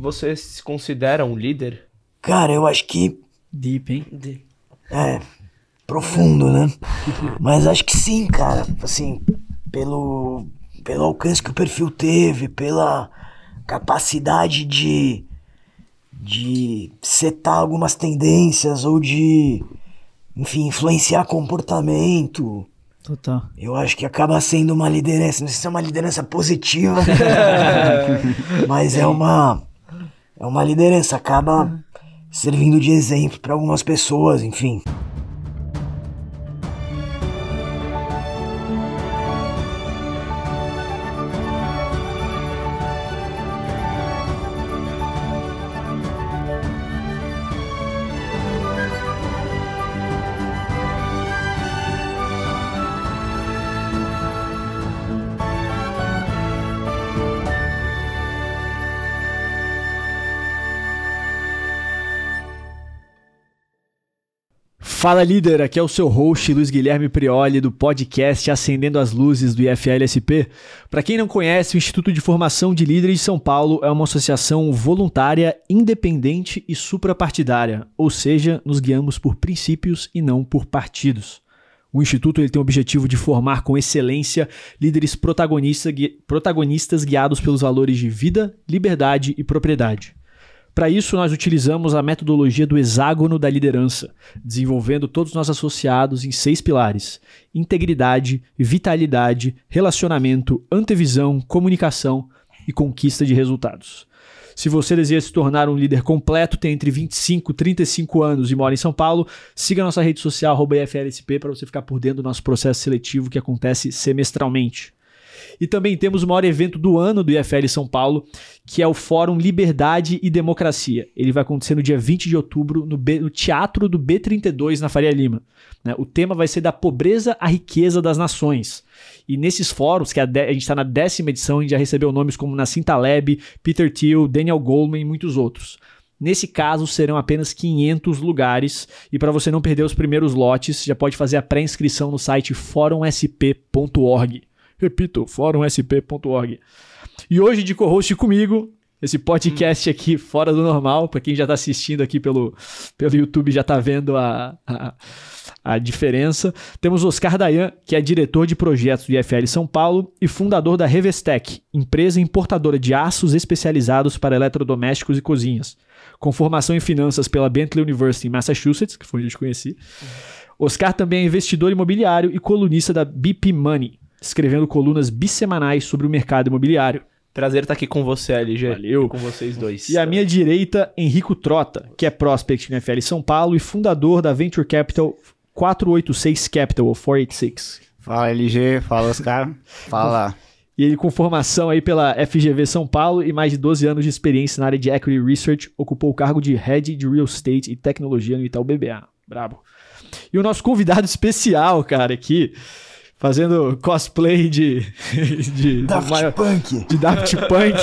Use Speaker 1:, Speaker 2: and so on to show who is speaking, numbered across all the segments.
Speaker 1: Você se considera um líder? Cara, eu acho
Speaker 2: que.
Speaker 3: Deep, hein? Deep.
Speaker 2: É. Profundo, né? Mas acho que sim, cara. Assim, pelo, pelo alcance que o perfil teve, pela capacidade de, de setar algumas tendências ou de, enfim, influenciar comportamento. Total. Eu acho que acaba sendo uma liderança, não sei se é uma liderança positiva, mas é uma é uma liderança, acaba uhum. servindo de exemplo para algumas pessoas, enfim.
Speaker 3: Fala líder, aqui é o seu host Luiz Guilherme Prioli do podcast Acendendo as Luzes do IFLSP. Para quem não conhece, o Instituto de Formação de Líderes de São Paulo é uma associação voluntária, independente e suprapartidária, ou seja, nos guiamos por princípios e não por partidos. O Instituto ele tem o objetivo de formar com excelência líderes protagonista, gui, protagonistas guiados pelos valores de vida, liberdade e propriedade. Para isso, nós utilizamos a metodologia do hexágono da liderança, desenvolvendo todos nós associados em seis pilares: integridade, vitalidade, relacionamento, antevisão, comunicação e conquista de resultados. Se você deseja se tornar um líder completo, tem entre 25 e 35 anos e mora em São Paulo, siga nossa rede social IFLSP para você ficar por dentro do nosso processo seletivo que acontece semestralmente. E também temos o maior evento do ano do IFL São Paulo, que é o Fórum Liberdade e Democracia. Ele vai acontecer no dia 20 de outubro no, B, no Teatro do B32, na Faria Lima. Né? O tema vai ser da pobreza à riqueza das nações. E nesses fóruns, que é a, de, a gente está na décima edição, a gente já recebeu nomes como Nassim Taleb, Peter Thiel, Daniel Goldman e muitos outros. Nesse caso, serão apenas 500 lugares e para você não perder os primeiros lotes, já pode fazer a pré-inscrição no site forumsp.org. Repito, fórumsp.org. E hoje de co-host comigo, esse podcast aqui fora do normal, para quem já está assistindo aqui pelo, pelo YouTube já está vendo a, a, a, diferença. Temos Oscar Dayan, que é diretor de projetos do IFL São Paulo e fundador da Revestec, empresa importadora de aços especializados para eletrodomésticos e cozinhas. Com formação em finanças pela Bentley University em Massachusetts, que foi onde eu te conheci. Oscar também é investidor imobiliário e colunista da BP Money, escrevendo colunas bissemanais sobre o mercado imobiliário. Prazer estar tá aqui com você, LG. Valeu.
Speaker 1: com vocês dois.
Speaker 3: E à minha direita, Henrico Trota, que é prospect no FL São Paulo e fundador da Venture Capital 486 Capital, ou 486. Fala, LG. Fala, Oscar. Fala. E ele com formação aí pela FGV São Paulo e mais de 12 anos de experiência na área de Equity Research, ocupou o cargo de Head de Real Estate e Tecnologia no Itaú BBA. Brabo. E o nosso convidado especial, cara, aqui fazendo cosplay de. de Daft maior, Punk. De Daft Punk.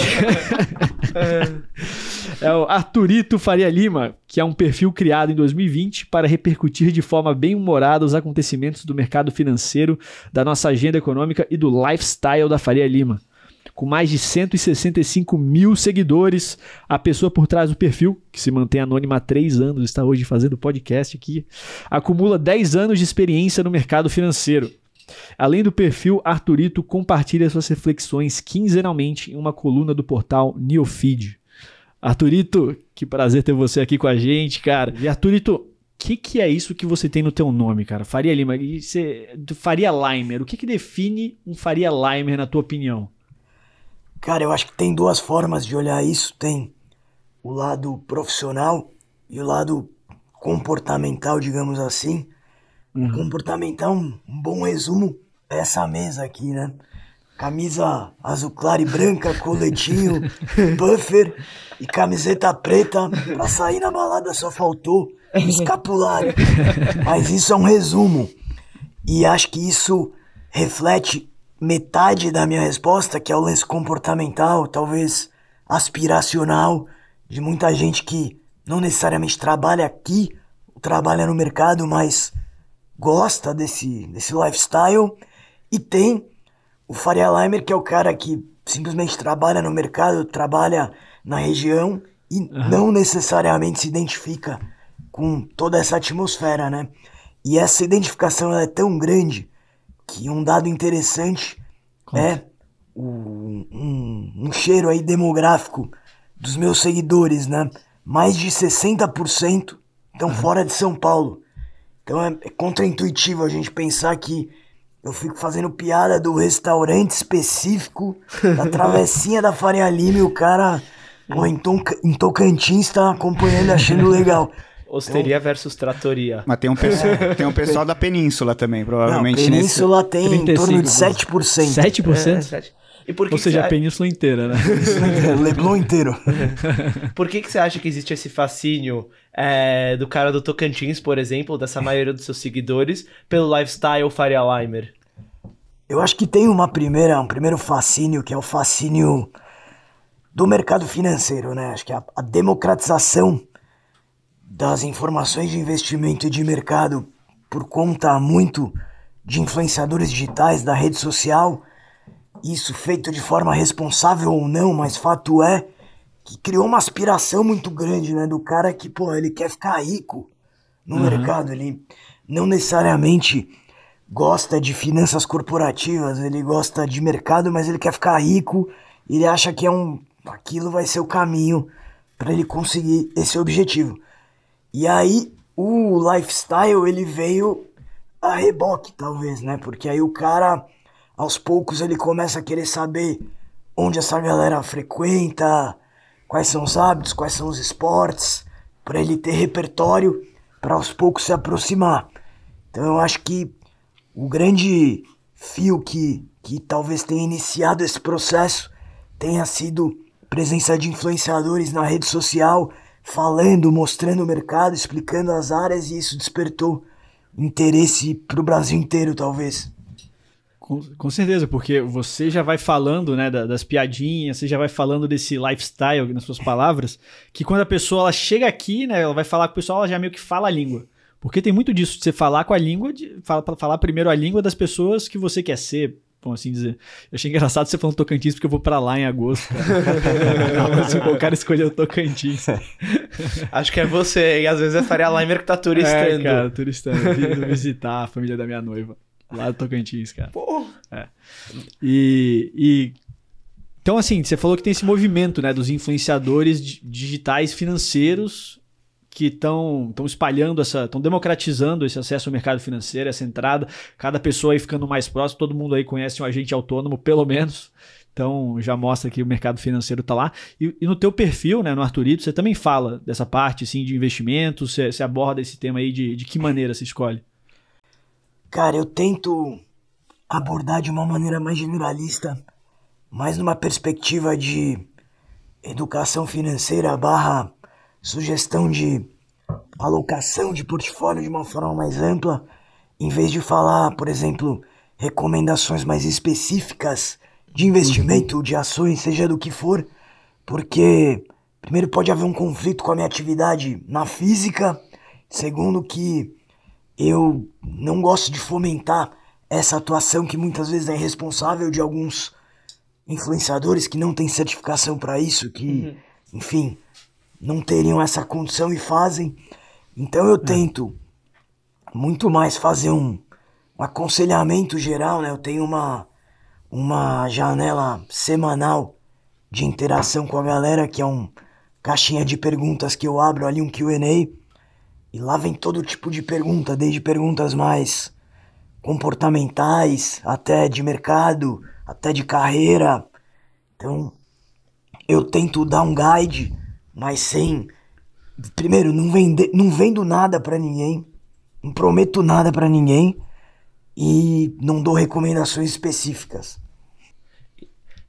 Speaker 3: é o Arturito Faria Lima, que é um perfil criado em 2020 para repercutir de forma bem humorada os acontecimentos do mercado financeiro, da nossa agenda econômica e do lifestyle da Faria Lima. Com mais de 165 mil seguidores, a pessoa por trás do perfil, que se mantém anônima há três anos, está hoje fazendo podcast aqui, acumula 10 anos de experiência no mercado financeiro Além do perfil, Arturito compartilha suas reflexões quinzenalmente em uma coluna do portal Neofeed. Arturito, que prazer ter você aqui com a gente, cara. E Arturito, o que, que é isso que você tem no teu nome, cara? Faria Lima, você, Faria Limer, o que, que define um Faria
Speaker 2: Limer na tua opinião? Cara, eu acho que tem duas formas de olhar isso. Tem o lado profissional e o lado comportamental, digamos assim. Uhum. Comportamental, um bom resumo essa mesa aqui, né? Camisa azul clara e branca, coletinho, buffer e camiseta preta. Pra sair na balada só faltou escapulário. Mas isso é um resumo. E acho que isso reflete metade da minha resposta, que é o lance comportamental, talvez aspiracional, de muita gente que não necessariamente trabalha aqui, trabalha no mercado, mas gosta desse, desse lifestyle. E tem o Faria Limer, que é o cara que simplesmente trabalha no mercado, trabalha na região e uhum. não necessariamente se identifica com toda essa atmosfera, né? E essa identificação é tão grande que um dado interessante Conta. é o, um, um cheiro aí demográfico dos meus seguidores, né? Mais de 60% estão uhum. fora de São Paulo. Então é, é contraintuitivo a gente pensar que eu fico fazendo piada do restaurante específico, da travessinha da Faria Lima e o cara pô, em, Tonca, em Tocantins tá acompanhando achando legal.
Speaker 4: Osteria então, versus tratoria. Mas tem um, é. tem um pessoal da península também, provavelmente. Não, península nesse... tem 35. em torno de 7%. 7%? É, 7%. E por que Ou que seja, a
Speaker 3: península inteira, né? Leblon inteiro.
Speaker 1: por que, que você acha que existe esse fascínio é, do cara do Tocantins, por exemplo, dessa maioria dos seus seguidores, pelo lifestyle Faria Limer?
Speaker 2: Eu acho que tem uma primeira, um primeiro fascínio, que é o fascínio do mercado financeiro, né? Acho que a, a democratização das informações de investimento e de mercado por conta muito de influenciadores digitais da rede social isso feito de forma responsável ou não, mas fato é que criou uma aspiração muito grande, né? Do cara que, pô, ele quer ficar rico no uhum. mercado. Ele não necessariamente gosta de finanças corporativas, ele gosta de mercado, mas ele quer ficar rico. Ele acha que é um. Aquilo vai ser o caminho para ele conseguir esse objetivo. E aí o lifestyle ele veio a reboque, talvez, né? Porque aí o cara aos poucos ele começa a querer saber onde essa galera frequenta, quais são os hábitos, quais são os esportes, para ele ter repertório para aos poucos se aproximar. Então eu acho que o grande fio que, que talvez tenha iniciado esse processo tenha sido presença de influenciadores na rede social, falando, mostrando o mercado, explicando as áreas, e isso despertou interesse para o Brasil inteiro, talvez.
Speaker 3: Com, com, certeza, porque você já vai falando né, das piadinhas, você já vai falando desse lifestyle nas suas palavras, que quando a pessoa ela chega aqui, né, ela vai falar com o pessoal, ela já meio que fala a língua. Porque tem muito disso, de você falar com a língua, de, falar primeiro a língua das pessoas que você quer ser, vamos assim dizer. Eu achei engraçado você falando Tocantins, porque eu vou para lá em agosto. Cara. Tipo, o cara escolheu Tocantins.
Speaker 1: Acho que é você, e às vezes é Faria Limer que tá é, turistando. É, cara, turistando, vindo
Speaker 3: visitar a família da minha noiva. Lá do Tocantins, cara. Porra! É. E, e. Então, assim, você falou que tem esse movimento, né, dos influenciadores digitais financeiros que estão espalhando essa, estão democratizando esse acesso ao mercado financeiro, essa entrada, cada pessoa aí ficando mais próximo, todo mundo aí conhece um agente autônomo, pelo menos. Então já mostra que o mercado financeiro está lá. E, e, no teu perfil, né, no Arturito, você também fala dessa parte assim, de investimentos, você, você aborda esse tema aí de, de que maneira se escolhe?
Speaker 2: Cara, eu tento abordar de uma maneira mais generalista, mais numa perspectiva de educação financeira barra sugestão de alocação de portfólio de uma forma mais ampla, em vez de falar, por exemplo, recomendações mais específicas de investimento, de ações, seja do que for, porque primeiro pode haver um conflito com a minha atividade na física, segundo que eu não gosto de fomentar essa atuação que muitas vezes é responsável de alguns influenciadores que não têm certificação para isso, que, uhum. enfim, não teriam essa condição e fazem. Então eu é. tento muito mais fazer um, um aconselhamento geral, né? Eu tenho uma, uma janela semanal de interação com a galera, que é um caixinha de perguntas que eu abro ali, um QA e lá vem todo tipo de pergunta, desde perguntas mais comportamentais, até de mercado, até de carreira. Então, eu tento dar um guide, mas sem primeiro não vende, não vendo nada para ninguém, não prometo nada para ninguém e não dou recomendações específicas.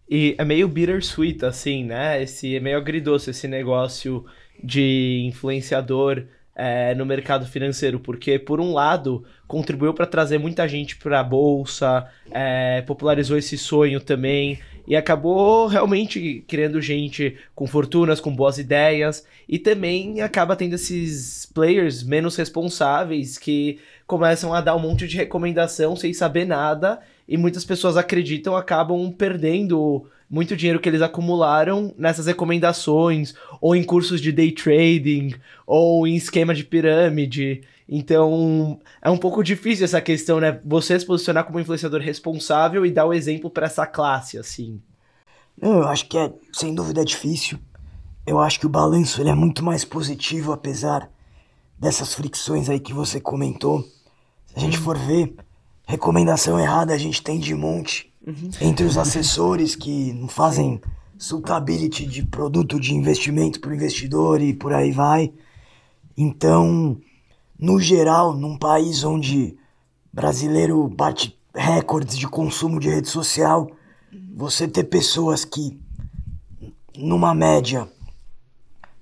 Speaker 1: E é meio bittersweet assim, né? Esse é meio agridoce esse negócio de influenciador é, no mercado financeiro, porque, por um lado, contribuiu para trazer muita gente para a bolsa, é, popularizou esse sonho também e acabou realmente criando gente com fortunas, com boas ideias e também acaba tendo esses players menos responsáveis que começam a dar um monte de recomendação sem saber nada e muitas pessoas acreditam acabam perdendo muito dinheiro que eles acumularam nessas recomendações, ou em cursos de day trading, ou em esquema de pirâmide. Então, é um pouco difícil essa questão, né? Você se posicionar como influenciador responsável e dar o exemplo para essa
Speaker 2: classe, assim. Não, eu acho que é, sem dúvida, é difícil. Eu acho que o balanço ele é muito mais positivo, apesar dessas fricções aí que você comentou. Se a gente uhum. for ver, recomendação errada a gente tem de monte. Uhum. Entre os assessores que fazem suitability de produto de investimento para o investidor e por aí vai. Então, no geral, num país onde brasileiro bate recordes de consumo de rede social, uhum. você ter pessoas que, numa média,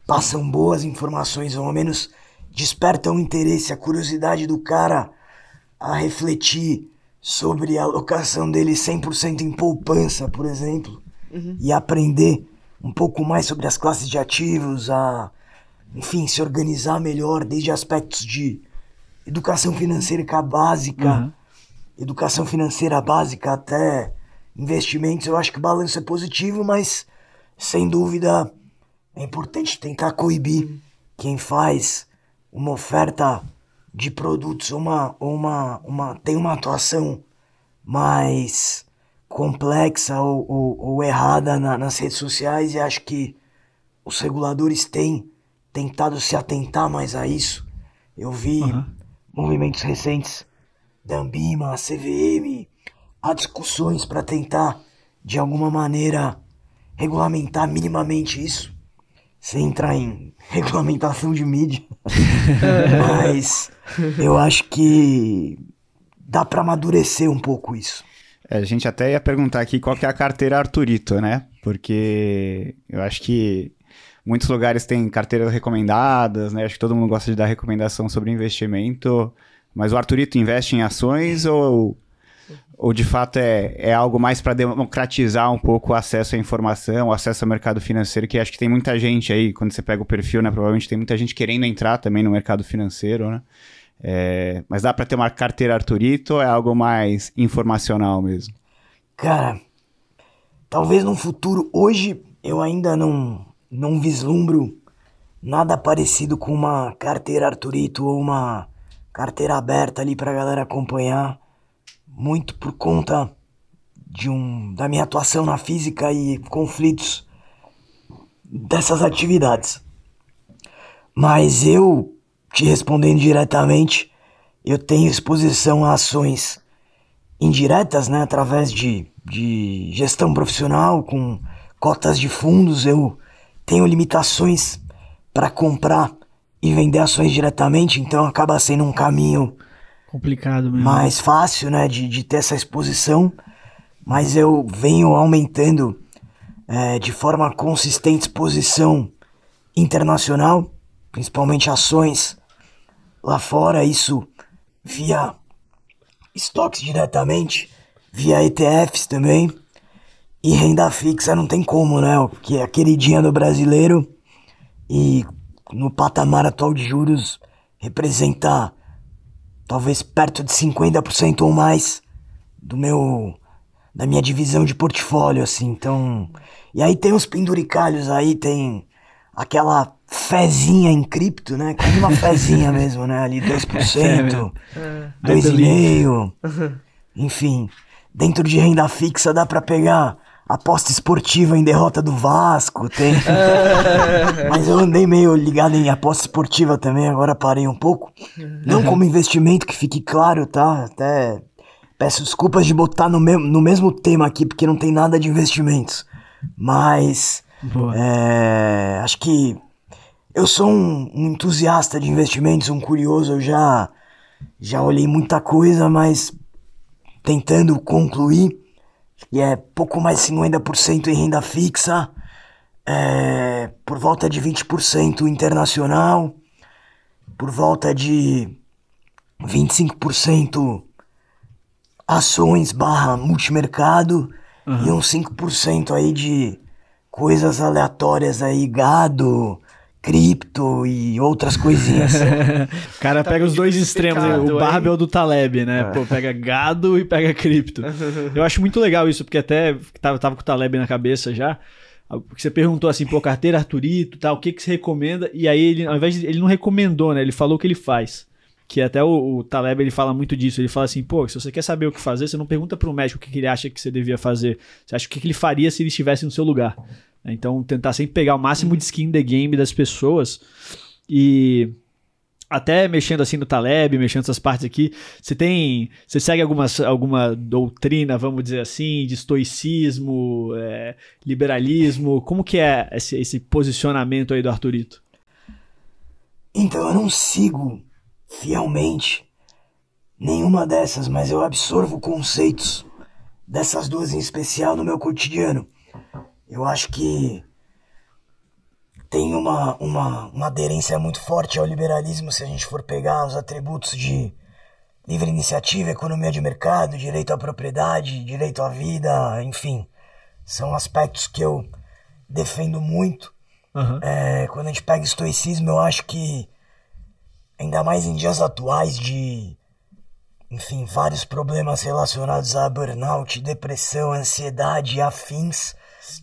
Speaker 2: passam boas informações, ou ao menos despertam o interesse, a curiosidade do cara a refletir sobre a alocação dele 100% em poupança, por exemplo, uhum. e aprender um pouco mais sobre as classes de ativos, a, enfim, se organizar melhor, desde aspectos de educação financeira é básica, uhum. educação financeira básica até investimentos. Eu acho que o balanço é positivo, mas sem dúvida é importante tentar coibir uhum. quem faz uma oferta de produtos, uma, uma, uma tem uma atuação mais complexa ou, ou, ou errada na, nas redes sociais e acho que os reguladores têm tentado se atentar mais a isso. Eu vi uhum. movimentos recentes da Ambima, a CVM, há discussões para tentar de alguma maneira regulamentar minimamente isso sem entrar em regulamentação de mídia. Mas eu acho
Speaker 4: que dá para amadurecer um pouco isso. É, a gente até ia perguntar aqui qual que é a carteira Arturito, né? Porque eu acho que muitos lugares têm carteiras recomendadas, né? Acho que todo mundo gosta de dar recomendação sobre investimento. Mas o Arturito investe em ações ou ou de fato é, é algo mais para democratizar um pouco o acesso à informação, o acesso ao mercado financeiro, que acho que tem muita gente aí, quando você pega o perfil, né? Provavelmente tem muita gente querendo entrar também no mercado financeiro, né? É, mas dá para ter uma carteira Arturito ou é algo mais informacional mesmo?
Speaker 2: Cara, talvez no futuro, hoje eu ainda não, não vislumbro nada parecido com uma carteira Arturito ou uma carteira aberta ali para a galera acompanhar muito por conta de um da minha atuação na física e conflitos dessas atividades. Mas eu te respondendo diretamente, eu tenho exposição a ações indiretas, né, através de, de gestão profissional com cotas de fundos, eu tenho limitações para comprar e vender ações diretamente, então acaba sendo um caminho Complicado mesmo. Mais fácil, né, de, de ter essa exposição, mas eu venho aumentando é, de forma consistente exposição internacional, principalmente ações lá fora, isso via estoques diretamente, via ETFs também. E renda fixa não tem como, né? Porque é a queridinha do brasileiro e no patamar atual de juros representa talvez perto de 50% ou mais do meu da minha divisão de portfólio assim. Então, e aí tem os penduricalhos aí, tem aquela fezinha em cripto, né? Como uma fezinha mesmo, né? Ali 2%, 2,5%. É uhum. Enfim, dentro de renda fixa dá para pegar aposta esportiva em derrota do Vasco, tem. Mas eu andei meio ligado em aposta esportiva também, agora parei um pouco. Não uhum. como investimento, que fique claro, tá? Até peço desculpas de botar no, me no mesmo tema aqui, porque não tem nada de investimentos. Mas. É, acho que. Eu sou um, um entusiasta de investimentos, um curioso, eu já. Já olhei muita coisa, mas tentando concluir, e é pouco mais 50% em renda fixa, é, por volta de 20% internacional, por volta de 25% ações barra multimercado uhum. e uns 5% aí de coisas aleatórias aí, gado, cripto e outras coisinhas. o cara tá pega os dois extremos, né? o Barbel
Speaker 3: é do Taleb, né? É. Pô, pega gado e pega cripto. Eu acho muito legal isso, porque até tava, tava com o Taleb na cabeça já. Porque você perguntou assim, pô, carteira Arturito, tal, tá, o que, que você recomenda? E aí, ele, ao invés de, ele não recomendou, né? Ele falou o que ele faz que até o, o, Taleb ele fala muito disso. Ele fala assim, pô, se você quer saber o que fazer, você não pergunta para o médico o que, que, ele acha que você devia fazer. Você acha o que, que ele faria se ele estivesse no seu lugar. Então, tentar sempre pegar o máximo de skin the game das pessoas e até mexendo assim no Taleb, mexendo essas partes aqui, você tem, você segue algumas, alguma doutrina, vamos dizer assim, de estoicismo, é, liberalismo, como que é esse, esse posicionamento aí do Arthurito?
Speaker 2: Então, eu não sigo fielmente nenhuma dessas, mas eu absorvo conceitos dessas duas em especial no meu cotidiano. Eu acho que tem uma, uma, uma aderência muito forte ao liberalismo se a gente for pegar os atributos de livre iniciativa, economia de mercado, direito à propriedade, direito à vida, enfim. São aspectos que eu defendo muito. Uhum. É, quando a gente pega estoicismo, eu acho que Ainda mais em dias atuais de. Enfim, vários problemas relacionados a burnout, depressão, ansiedade e afins.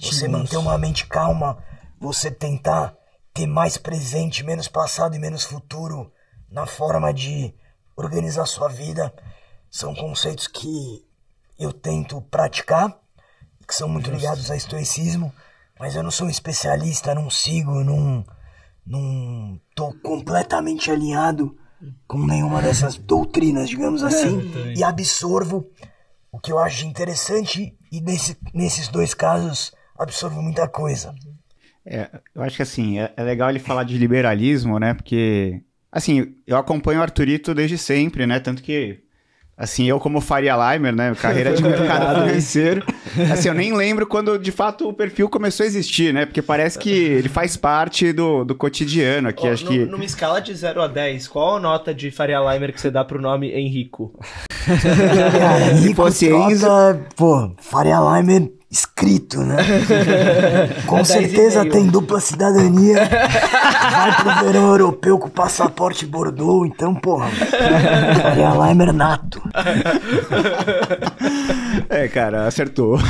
Speaker 2: Você manter uma mente calma, você tentar ter mais presente, menos passado e menos futuro na forma de organizar sua vida, são conceitos que eu tento praticar, que são muito ligados ao estoicismo, mas eu não sou um especialista, não sigo, não não tô completamente alinhado com nenhuma dessas doutrinas, digamos assim, e absorvo o que eu acho interessante e nesse, nesses dois casos absorvo muita coisa.
Speaker 4: É, eu acho que assim, é, é, legal ele falar de liberalismo, né? Porque, assim, eu acompanho o Arturito desde sempre, né? Tanto que Assim, eu como Faria Limer, né? Carreira de mercado financeiro. Assim, eu nem lembro quando, de fato, o perfil começou a existir, né? Porque parece que ele faz parte do, do cotidiano aqui, oh, acho no, que...
Speaker 1: Numa escala de 0 a 10, qual a nota de Faria Limer que você dá pro nome Henrico?
Speaker 2: Se fosse Enzo... Pô, Faria Limer escrito, né? Com certeza tem dupla cidadania. Vai pro verão europeu com passaporte Bordeaux, então, porra. Faria é nato. É,
Speaker 4: cara, acertou.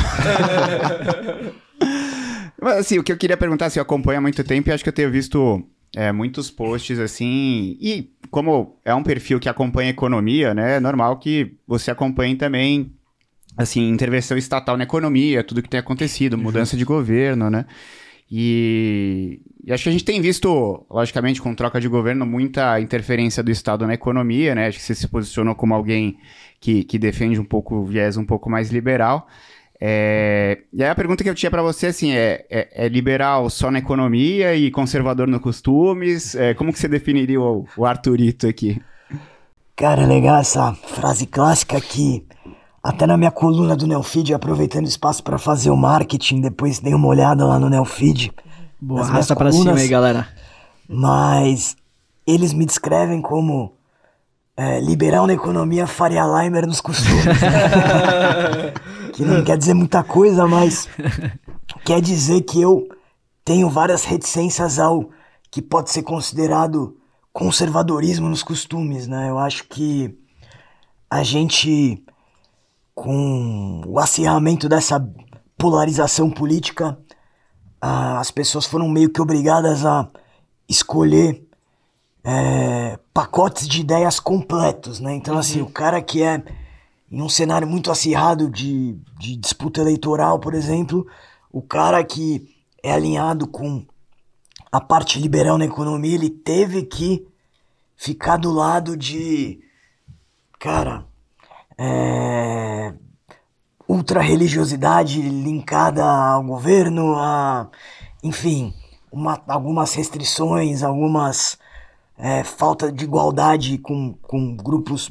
Speaker 4: Mas, assim, o que eu queria perguntar, se assim, eu acompanho há muito tempo e acho que eu tenho visto é, muitos posts, assim, e como é um perfil que acompanha economia, né, é normal que você acompanhe também assim, intervenção estatal na economia, tudo que tem acontecido, uhum. mudança uhum. de governo, né? E, e, acho que a gente tem visto, logicamente, com troca de governo, muita interferência do Estado na economia, né? Acho que você se posicionou como alguém que, que defende um pouco o viés um pouco mais liberal. É, e aí a pergunta que eu tinha para você assim, é, é, é, liberal só na economia e conservador nos costumes? É, como que você definiria o, o Arthurito aqui?
Speaker 2: Cara, é legal essa frase clássica aqui até na minha coluna do Neofeed, aproveitando espaço para fazer o marketing, depois dei uma olhada lá no Neofeed. Boa, arrasta pra cima aí, galera. Mas eles me descrevem como é, liberal na economia, Faria Limer nos costumes. que não quer dizer muita coisa, mas quer dizer que eu tenho várias reticências ao que pode ser considerado conservadorismo nos costumes, né? Eu acho que a gente com o acirramento dessa polarização política, as pessoas foram meio que obrigadas a escolher é, pacotes de ideias completos, né? Então, assim, uhum. assim, o cara que é em um cenário muito acirrado de, de disputa eleitoral, por exemplo, o cara que é alinhado com a parte liberal na economia, ele teve que ficar do lado de, cara, é, ultra-religiosidade linkada ao governo, a, enfim, uma, algumas restrições, algumas é, falta de igualdade com, com grupos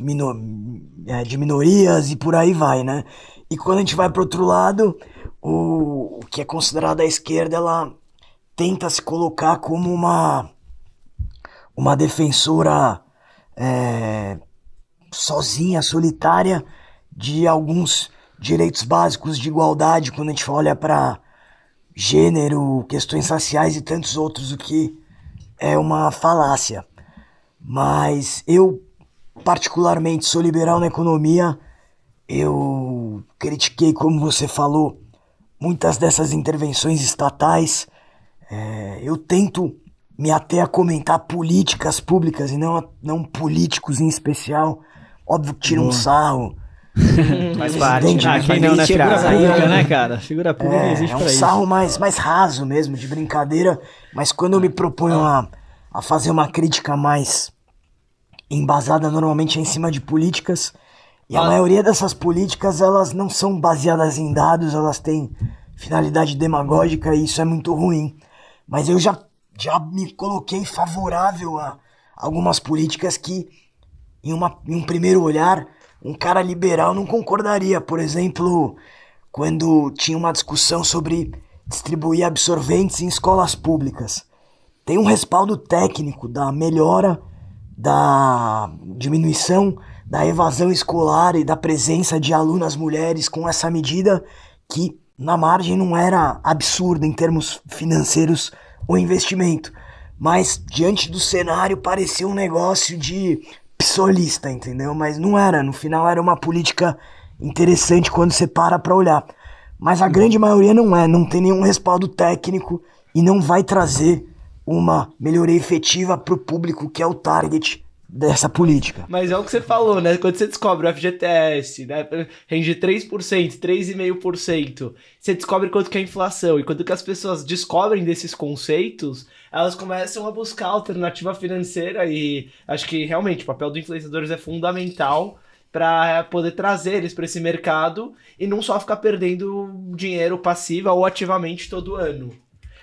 Speaker 2: é, de minorias e por aí vai, né? E quando a gente vai para outro lado, o, o que é considerado a esquerda, ela tenta se colocar como uma, uma defensora é, sozinha, solitária, de alguns direitos básicos de igualdade, quando a gente olha para gênero, questões raciais e tantos outros, o que é uma falácia. Mas eu, particularmente, sou liberal na economia, eu critiquei, como você falou, muitas dessas intervenções estatais. É, eu tento me até a comentar políticas públicas e não, não políticos em especial. Óbvio que tira Boa. um sarro. Mas parte, Ah, Quem não, né? Figura pública, né, cara? Figura pública é, existe é um sarro mais, mais raso mesmo, de brincadeira. Mas quando eu me proponho a, a fazer uma crítica mais embasada, normalmente é em cima de políticas. E a maioria dessas políticas, elas não são baseadas em dados, elas têm finalidade demagógica e isso é muito ruim. Mas eu já, já me coloquei favorável a algumas políticas que em, uma, em um primeiro olhar, um cara liberal não concordaria. Por exemplo, quando tinha uma discussão sobre distribuir absorventes em escolas públicas. Tem um respaldo técnico da melhora, da diminuição da evasão escolar e da presença de alunas mulheres com essa medida que na margem não era absurda em termos financeiros o investimento. Mas diante do cenário parecia um negócio de psolista, entendeu? Mas não era, no final era uma política interessante quando você para pra olhar. Mas a uhum. grande maioria não é, não tem nenhum respaldo técnico e não vai trazer uma melhoria efetiva pro público que é o target dessa política.
Speaker 1: Mas é o que você falou, né? Quando você descobre o FGTS, né? Rende 3%, 3,5%. Você descobre quanto que é a inflação e quanto que as pessoas descobrem desses conceitos, elas começam a buscar alternativa financeira e acho que realmente o papel dos influenciadores é fundamental para poder trazer eles para esse mercado e não só ficar perdendo dinheiro passiva ou ativamente todo ano.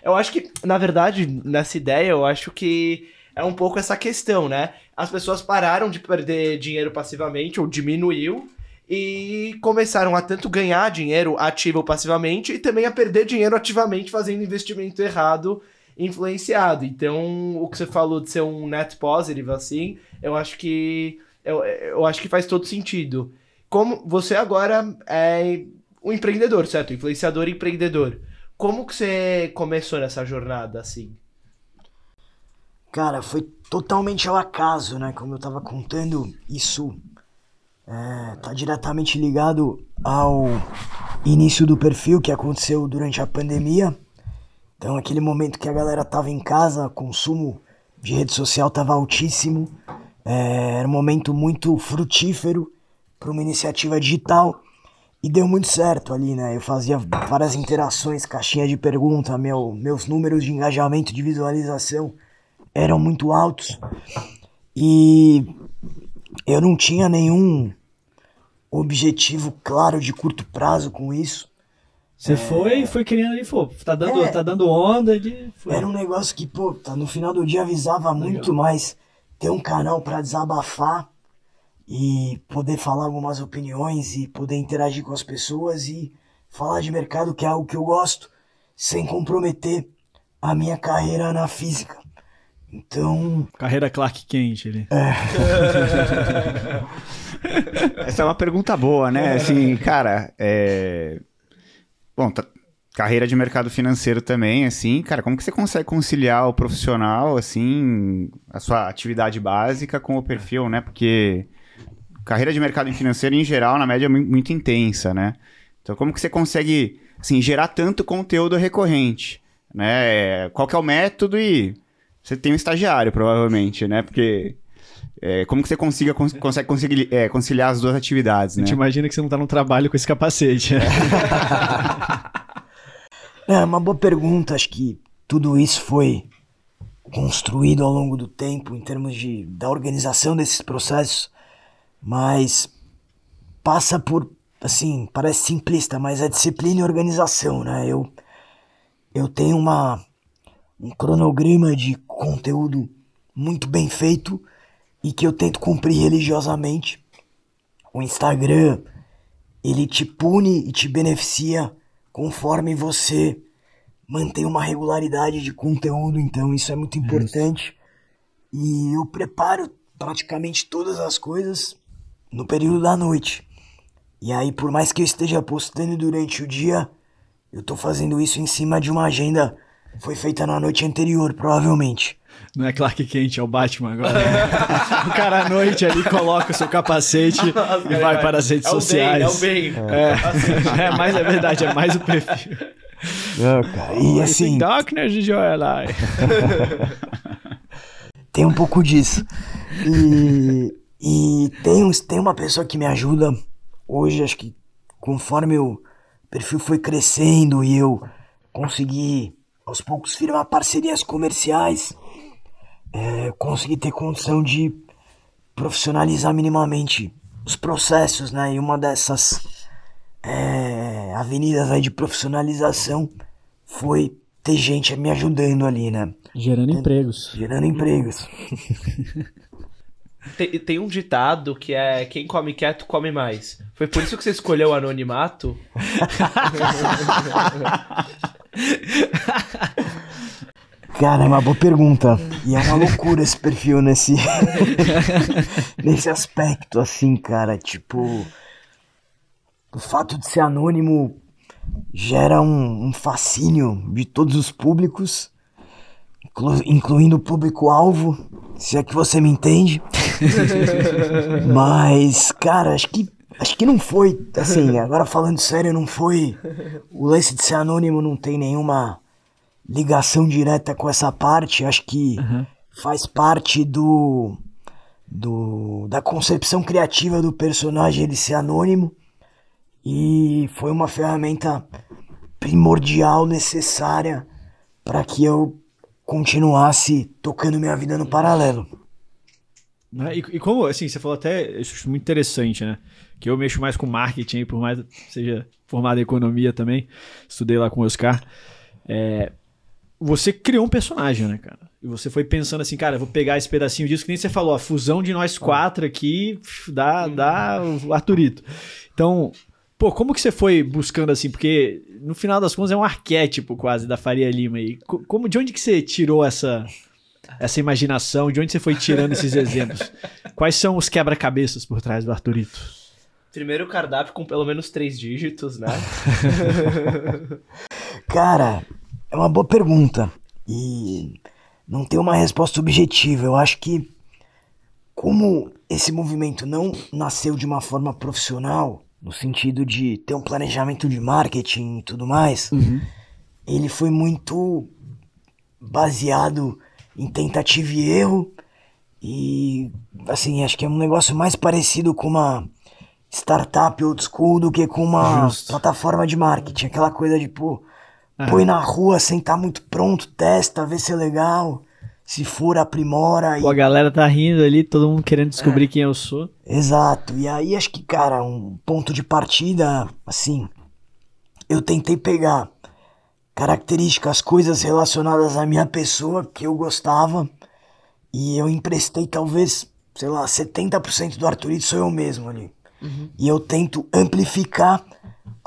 Speaker 1: Eu acho que, na verdade, nessa ideia, eu acho que é um pouco essa questão, né? As pessoas pararam de perder dinheiro passivamente ou diminuiu e começaram a tanto ganhar dinheiro ativo ou passivamente e também a perder dinheiro ativamente fazendo investimento errado influenciado. Então, o que você falou de ser um net positive, assim, eu acho que. Eu, eu acho que faz todo sentido. Como você agora é um empreendedor, certo? Influenciador e
Speaker 2: empreendedor. Como que você começou nessa jornada, assim? Cara, foi totalmente ao acaso, né? Como eu tava contando, isso é, tá diretamente ligado ao início do perfil que aconteceu durante a pandemia. Então, aquele momento que a galera tava em casa, consumo de rede social tava altíssimo, é, era um momento muito frutífero para uma iniciativa digital e deu muito certo ali, né? Eu fazia várias interações, caixinha de pergunta, meu, meus números de engajamento, de visualização eram muito altos e eu não tinha nenhum objetivo claro de curto prazo com isso. Você é... foi foi criando e foi. Tá dando, é... tá dando onda de. Foi. Era um negócio que, pô, tá, no final do dia avisava muito Legal. mais ter um canal para desabafar e poder falar algumas opiniões e poder interagir com as pessoas e falar de mercado, que é algo que eu gosto, sem comprometer a minha carreira na física. Então.
Speaker 3: Carreira Clark
Speaker 2: Kent, ele. É.
Speaker 4: Essa é uma pergunta boa, né? É. Assim, cara, é... Bom, tá, carreira de mercado financeiro também, assim, cara, como que você consegue conciliar o profissional, assim, a sua atividade básica com o perfil, né? Porque carreira de mercado financeiro, em geral, na média, é muito intensa, né? Então, como que você consegue, assim, gerar tanto conteúdo recorrente, né? Qual que é o método e... Você tem um estagiário, provavelmente, né? Porque é, como que você consiga, cons consegue conseguir, é, conciliar as duas
Speaker 2: atividades, né? A gente né?
Speaker 3: imagina que você não está no trabalho com esse capacete.
Speaker 2: É. é uma boa pergunta. Acho que tudo isso foi construído ao longo do tempo em termos de, da organização desses processos, mas passa por, assim, parece simplista, mas é disciplina e organização, né? Eu, eu tenho uma, um cronograma de conteúdo muito bem feito e que eu tento cumprir religiosamente. O Instagram, ele te pune e te beneficia conforme você mantém uma regularidade de conteúdo, então isso é muito é importante. Isso. E eu preparo praticamente todas as coisas no período da noite. E aí, por mais que eu esteja postando durante o dia, eu tô fazendo isso em cima de uma agenda que foi feita na noite anterior, provavelmente. Não é Clark Kent, é o Batman agora. Né?
Speaker 3: o cara à noite ali coloca o seu capacete e vai, vai para as redes é sociais. Bem, é o bem. É, é, é, mais, é verdade, é mais o perfil.
Speaker 2: Não, cara. E oh, assim.
Speaker 3: Darkness de Joel
Speaker 2: tem um pouco disso. E, e tem, tem uma pessoa que me ajuda hoje, acho que conforme o perfil foi crescendo e eu consegui aos poucos firmar parcerias comerciais é, conseguir ter condição de profissionalizar minimamente os processos, né? E uma dessas é, avenidas aí de profissionalização foi ter gente me ajudando ali, né? Gerando tem, empregos. Gerando empregos.
Speaker 1: Tem, tem, um ditado que é quem come quieto come mais. Foi por isso que você escolheu o anonimato?
Speaker 2: Cara, é uma boa pergunta. E é uma loucura esse perfil nesse. nesse aspecto, assim, cara. Tipo. O fato de ser anônimo gera um, um fascínio de todos os públicos, inclu incluindo o público-alvo, se é que você me entende. Mas, cara, acho que Acho que não foi, assim, agora falando sério, não foi. O lance de ser anônimo não tem nenhuma ligação direta com essa parte, acho que uhum. faz parte do, do da concepção criativa do personagem ele ser anônimo e foi uma ferramenta primordial necessária para que eu continuasse tocando minha vida no paralelo.
Speaker 3: Né? E, e, como, assim, você falou até, isso muito interessante, né? Que eu mexo mais com marketing, por mais que seja formado em economia também, estudei lá com o Oscar. É, você criou um personagem, né, cara? E você foi pensando assim, cara, vou pegar esse pedacinho disso, que nem você falou, a fusão de nós quatro aqui dá, uhum. dá o Arturito. Então, pô, como que você foi buscando assim? Porque no final das contas é um arquétipo quase da Faria Lima. E como, de onde que você tirou essa, essa imaginação? De onde você foi tirando esses exemplos? Quais são os quebra-cabeças por trás do Arturito?
Speaker 1: Primeiro cardápio com pelo menos três dígitos, né?
Speaker 2: Cara, é uma boa pergunta. E não tem uma resposta objetiva. Eu acho que como esse movimento não nasceu de uma forma profissional, no sentido de ter um planejamento de marketing e tudo mais, uhum. ele foi muito baseado em tentativa e erro. E assim, acho que é um negócio mais parecido com uma startup old school do que com uma Justo. plataforma de marketing. Aquela coisa de, pô, Uhum. Põe na rua sem estar tá muito pronto, testa, vê se é legal. Se for, aprimora. E... a
Speaker 3: galera tá rindo ali, todo mundo querendo descobrir é. quem eu sou.
Speaker 2: Exato. E aí acho que, cara, um ponto de partida, assim, eu tentei pegar características, coisas relacionadas à minha pessoa que eu gostava e eu emprestei talvez, sei lá, 70% do Arthurito sou eu mesmo ali. Uhum. E eu tento amplificar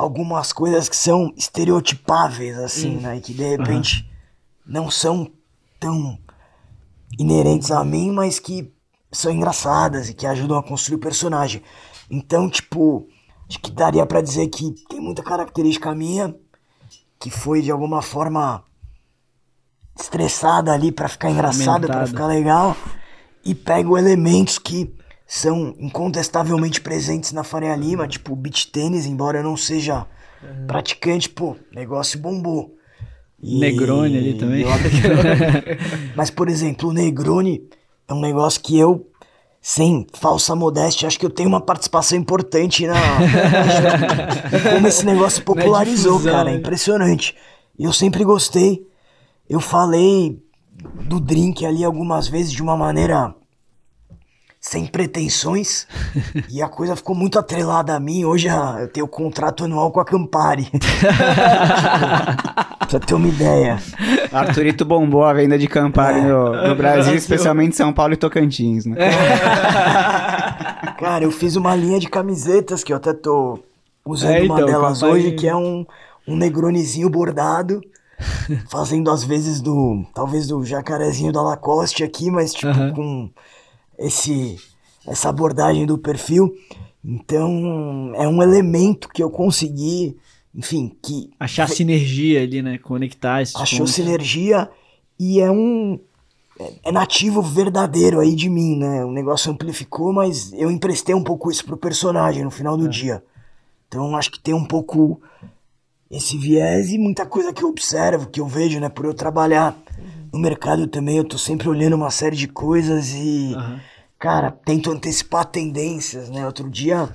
Speaker 2: algumas coisas que são estereotipáveis, assim, hum. né? E que de repente uhum. não são tão inerentes a mim, mas que são engraçadas e que ajudam a construir o personagem. Então, tipo, acho que daria para dizer que tem muita característica minha que foi de alguma forma estressada ali para ficar engraçada, para ficar legal e pego elementos que são incontestavelmente presentes na Faria Lima, uhum. tipo beach tênis, embora eu não seja uhum. praticante, pô, negócio bombou. E... Negroni ali também. Mas, por exemplo, o Negroni é um negócio que eu, sem falsa modéstia, acho que eu tenho uma participação importante na. Como esse negócio popularizou, difusão, cara. É né? impressionante. E eu sempre gostei. Eu falei do drink ali algumas vezes de uma maneira sem pretensões. e a coisa ficou muito atrelada a mim. Hoje ah, eu tenho contrato anual com a Campari.
Speaker 4: pra ter uma ideia. Arthurito bombou a venda de Campari é. no, no, Brasil, especialmente em São Paulo e Tocantins, né?
Speaker 2: Cara, eu fiz uma linha de camisetas que eu até tô usando é, então, uma delas Campari... hoje, que é um, um negronezinho bordado fazendo às vezes do. Talvez do jacarezinho da Lacoste aqui, mas tipo uhum. com esse, essa abordagem do perfil. Então, é um elemento que eu consegui, enfim, que... Achar sinergia
Speaker 3: ali, né? Conectar esses Achou pontos.
Speaker 2: sinergia e é um... É nativo verdadeiro aí de mim, né? O negócio amplificou, mas eu emprestei um pouco isso pro personagem no final do é. dia. Então, acho que tem um pouco esse viés e muita coisa que eu observo, que eu vejo, né? Por eu trabalhar no mercado também eu tô sempre olhando uma série de coisas e, uhum. cara, tento antecipar tendências, né? Outro dia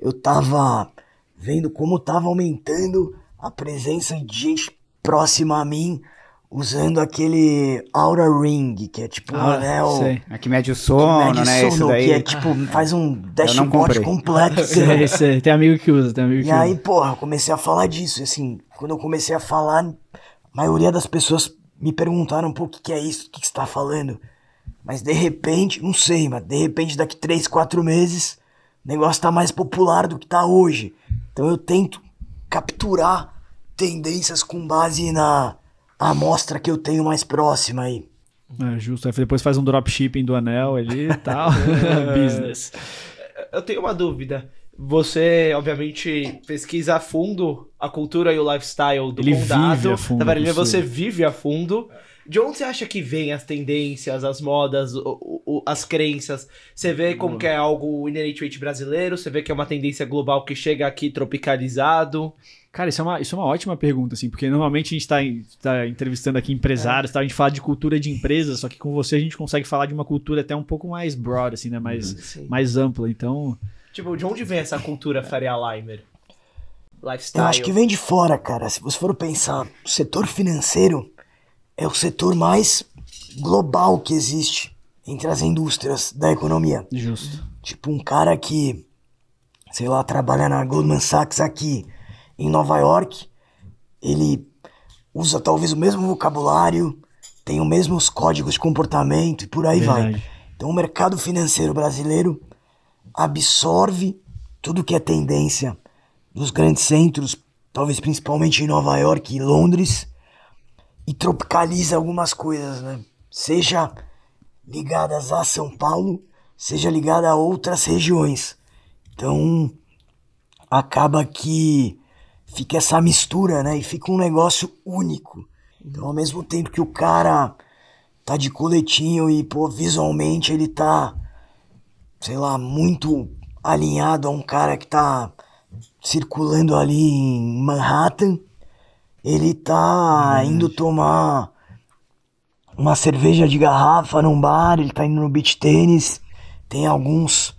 Speaker 2: eu tava vendo como tava aumentando a presença de gente próxima a mim usando aquele Aura Ring, que é tipo ah, anel. Né, sei. A que mede
Speaker 4: o sono, mede né? Sono, Esse daí. Que é tipo,
Speaker 2: ah, faz um dashboard completo. sei, sei.
Speaker 3: Tem amigo que usa, tem amigo que E usa. aí,
Speaker 2: porra, eu comecei a falar disso. E, assim, quando eu comecei a falar, a maioria das pessoas me perguntaram, pouco o que, que é isso? O que, está você tá falando? Mas de repente, não sei, mas de repente daqui 3, 4 meses, o negócio tá mais popular do que tá hoje. Então eu tento capturar tendências com base na amostra que eu tenho mais próxima aí. É
Speaker 3: justo, depois faz um dropshipping do anel ali e tal. Business.
Speaker 2: Eu tenho
Speaker 1: uma dúvida. Você, obviamente, pesquisa a fundo a cultura e o lifestyle do ele condado. Vive a tá fundo, tá Você vive a fundo. De onde você acha que vem as tendências, as modas, o, o, as crenças? Você vê como uhum. que é algo inerentemente brasileiro?
Speaker 3: Você vê que é uma tendência
Speaker 1: global que chega aqui tropicalizado?
Speaker 3: Cara, isso é uma, isso é uma ótima pergunta, assim, porque normalmente a gente está tá entrevistando aqui empresários, é. tá, a gente fala de cultura de empresas, só que com você a gente consegue falar de uma cultura até um pouco mais broad, assim, né? Mais, uhum, mais ampla. Então.
Speaker 1: Tipo, de onde vem essa cultura Faria Limer? lifestyle. Eu acho que vem
Speaker 2: de fora, cara. Se você for pensar, o setor financeiro é o setor mais global que existe entre as indústrias da economia. Justo. Tipo, um cara que, sei lá, trabalha na Goldman Sachs aqui em Nova York, ele usa talvez o mesmo vocabulário, tem os mesmos códigos de comportamento e por aí Verdade. vai. Então, o mercado financeiro brasileiro absorve tudo que é tendência nos grandes centros, talvez principalmente em Nova York e Londres, e tropicaliza algumas coisas, né? Seja ligadas a São Paulo, seja ligada a outras regiões. Então, acaba que fica essa mistura, né? E fica um negócio único. Então, ao mesmo tempo que o cara tá de coletinho e, pô, visualmente ele tá, sei lá, muito alinhado a um cara que tá circulando ali em Manhattan, ele tá hum. indo tomar uma cerveja de garrafa num bar, ele tá indo no beach tênis, tem alguns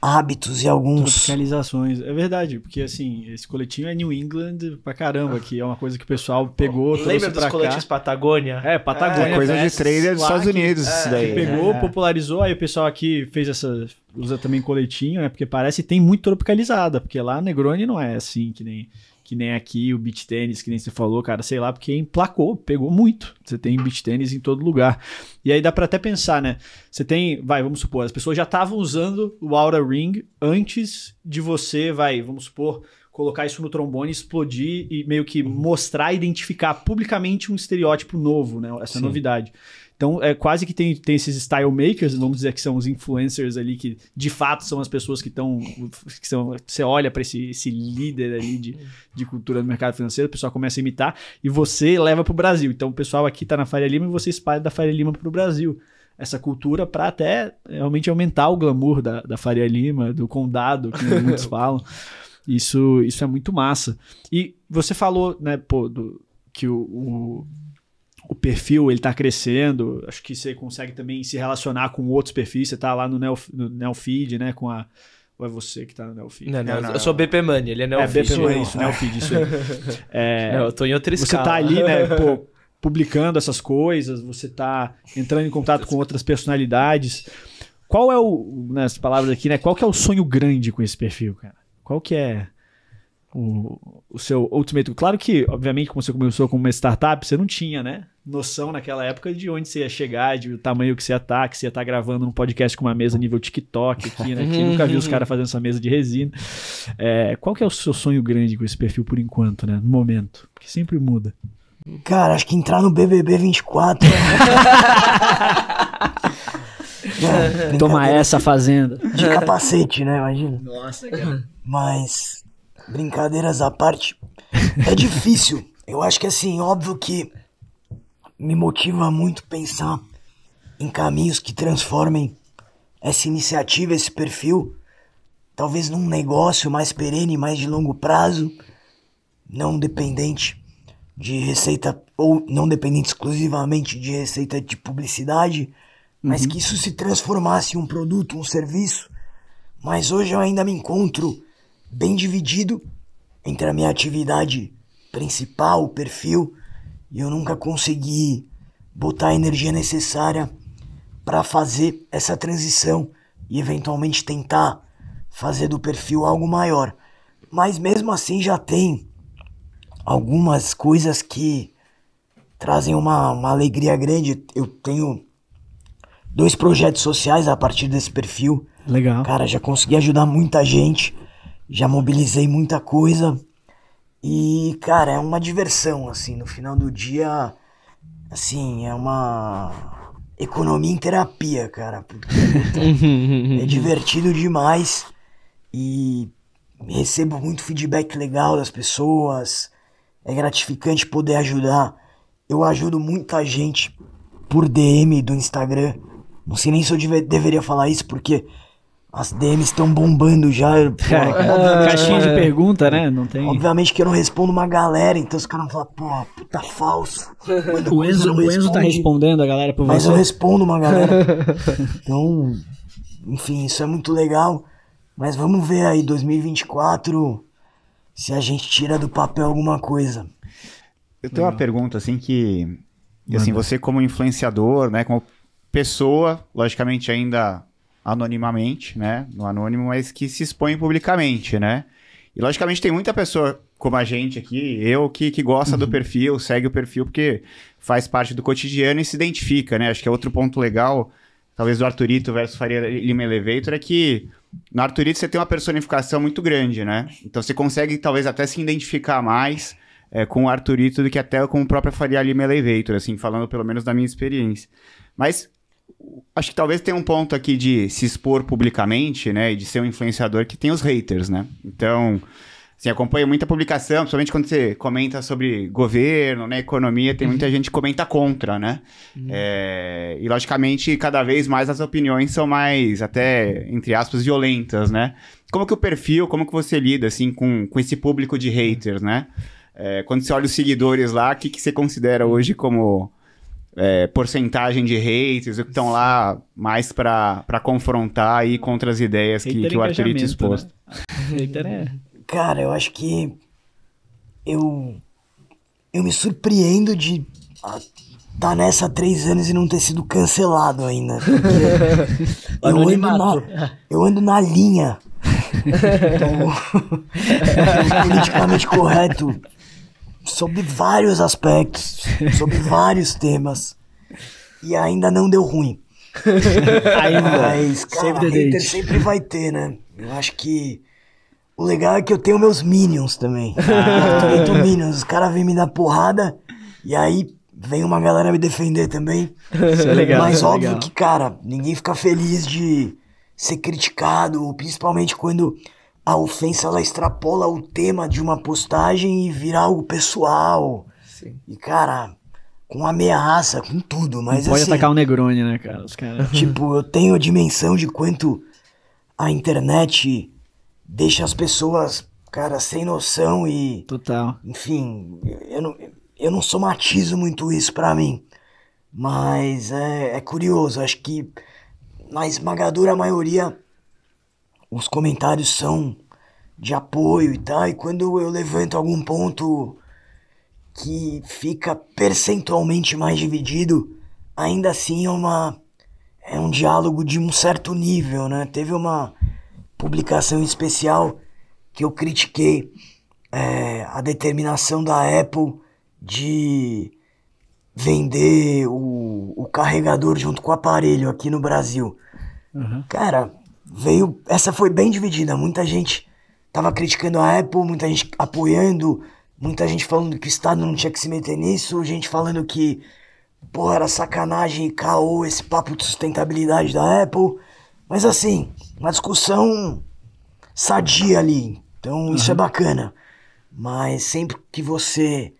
Speaker 2: hábitos e alguns.
Speaker 3: Tropicalizações. É verdade, porque assim, esse coletinho é New England pra caramba, que é uma coisa que o pessoal pegou. Lembra dos coletinhos cá. Patagônia? É, Patagônia. É, coisa de trader dos Estados Unidos, é, isso daí. pegou, é. popularizou, aí o pessoal aqui fez essa. usa também coletinho, né? Porque parece que tem muito tropicalizada, porque lá Negroni não é assim, que nem que nem aqui o beach tênis, que nem você falou, cara, sei lá, porque emplacou, pegou muito. Você tem beach tênis em todo lugar. E aí dá para até pensar, né? Você tem, vai, vamos supor, as pessoas já estavam usando o Aura Ring antes de você, vai, vamos supor, colocar isso no trombone, explodir e meio que uhum. mostrar, identificar publicamente um estereótipo novo, né? Essa Sim. novidade. Então, é quase que tem, tem esses style makers, vamos dizer que são os influencers ali, que de fato são as pessoas que estão. Que são, você olha para esse, esse líder ali de, de cultura do mercado financeiro, o pessoal começa a imitar e você leva para o Brasil. Então, o pessoal aqui está na Faria Lima e você espalha da Faria Lima para o Brasil essa cultura para até realmente aumentar o glamour da, da Faria Lima, do condado, que muitos falam. Isso, isso é muito massa. E você falou, né, pô, do, que o, o o perfil ele está crescendo, acho que você consegue também se relacionar com outros perfis, você está lá no Neofeed, Neo Feed, né, com a ou é você que tá no Neofeed? Não, não, é, não, eu sou BP Money, ele é, é Neofeed. É, BP Money, isso, Neofeed, isso aí. É, não, eu tô em outra escala. Você tá ali, né, pô, publicando essas coisas, você tá entrando em contato com outras personalidades. Qual é o, nessas né, palavras aqui, né, qual que é o sonho grande com esse perfil, cara? Qual que é o, o seu Ultimate. Claro que, obviamente, como você começou como uma startup, você não tinha, né? Noção naquela época de onde você ia chegar, de o tamanho que você ia estar, tá, que você ia estar tá gravando um podcast com uma mesa nível TikTok aqui, né? Que nunca viu os uhum. caras fazendo essa mesa de resina. É, qual que é o seu sonho grande com esse perfil por enquanto, né? No momento. Porque
Speaker 2: sempre muda. Cara, acho que entrar no BBB 24. Né? Não, Tomar essa fazenda. De capacete, né? Imagina. Nossa, cara. Mas brincadeiras à parte, é difícil. Eu acho que assim, óbvio que me motiva muito pensar em caminhos que transformem essa iniciativa, esse perfil, talvez num negócio mais perene, mais de longo prazo, não dependente de receita ou não dependente exclusivamente de receita de publicidade, mas uhum. que isso se transformasse em um produto, um serviço. Mas hoje eu ainda me encontro bem dividido entre a minha atividade principal, o perfil, e eu nunca consegui botar a energia necessária para fazer essa transição e eventualmente tentar fazer do perfil algo maior. Mas mesmo assim já tem algumas coisas que trazem uma, uma alegria grande. Eu tenho dois projetos sociais a partir desse perfil. Legal. Cara, já consegui ajudar muita gente já mobilizei muita coisa. E, cara, é uma diversão, assim, no final do dia, assim, é uma economia em terapia, cara. Porque
Speaker 1: é divertido
Speaker 2: demais e recebo muito feedback legal das pessoas. É gratificante poder ajudar. Eu ajudo muita gente por DM do Instagram. Não sei nem se eu deve, deveria falar isso, porque as DMs estão bombando já. é, é caixinha de pergunta, né? Não tem. Obviamente que eu não respondo uma galera, então os caras vão falar, pô, puta falso. Mano, o Enzo, o Enzo tá respondendo a galera por mas Mas eu respondo uma galera. então, enfim, isso é muito legal. Mas vamos ver aí, 2024, se a gente tira do papel alguma coisa.
Speaker 4: Eu tenho uma pergunta, assim, que. Manda. Assim, você como influenciador, né? Como pessoa, logicamente ainda anonimamente, né? No anônimo, mas que se expõe publicamente, né? E logicamente tem muita pessoa como a gente aqui, eu que, que gosta uhum. do perfil, segue o perfil porque faz parte do cotidiano e se identifica, né? Acho que é outro ponto legal, talvez do Arturito versus Faria Lima Elevator, é que no Arturito você tem uma personificação muito grande, né? Então você consegue talvez até se identificar mais é, com o Arturito do que até com o próprio Faria Lima Elevator, assim, falando pelo menos da minha experiência. Mas acho que talvez tenha um ponto aqui de se expor publicamente, né? E de ser um influenciador que tem os haters, né? Então, assim, acompanha muita publicação, principalmente quando você comenta sobre governo, né? Economia, tem muita uhum. gente que comenta contra, né? Uhum. É, e, logicamente, cada vez mais as opiniões são mais, até, entre aspas, violentas, né? Como que o perfil, como que você lida, assim, com, com esse público de haters, né? É, quando você olha os seguidores lá, o que, que você considera hoje como é, porcentagem de haters que estão lá mais para confrontar e contra as ideias que, que, o Arthurito expôs. Né?
Speaker 2: É. Cara, eu acho que eu eu me surpreendo de estar tá nessa há três anos e não ter sido cancelado ainda. eu, ando na, eu ando na linha. Então, politicamente correto sobre vários aspectos, sobre vários temas. E ainda não deu ruim. ainda. Mas, cara, sempre vai ter, né? Eu acho que. O legal é que eu tenho meus minions também. Ah. Eu minions. Os caras vêm me dar porrada e aí vem uma galera me defender também. Isso é legal. Mas é óbvio legal. que, cara, ninguém fica feliz de ser criticado, principalmente quando a ofensa ela extrapola o tema de uma postagem e vira algo pessoal. Sim. E, cara, com ameaça, com tudo, mas Não pode assim, atacar
Speaker 3: o Negroni, né, cara?
Speaker 2: Os cara... Tipo, eu tenho a dimensão de quanto a internet deixa as pessoas, cara, sem noção e... Total. Enfim, eu não, eu não somatizo muito isso para mim. Mas é, é curioso, acho que na esmagadora maioria os comentários são de apoio e tal, e quando eu levanto algum ponto que fica percentualmente mais dividido, ainda assim é uma é um diálogo de um certo nível, né? Teve uma publicação especial que eu critiquei é, a determinação da Apple de vender o, o carregador junto com o aparelho aqui no Brasil. Uhum. Cara, veio. Essa foi bem dividida. Muita gente tava criticando a Apple, muita gente apoiando, muita gente falando que o Estado não tinha que se meter nisso, gente falando que, porra, era sacanagem e caô esse papo de sustentabilidade da Apple. Mas assim, uma discussão sadia ali. Então uhum. isso é bacana. Mas sempre que você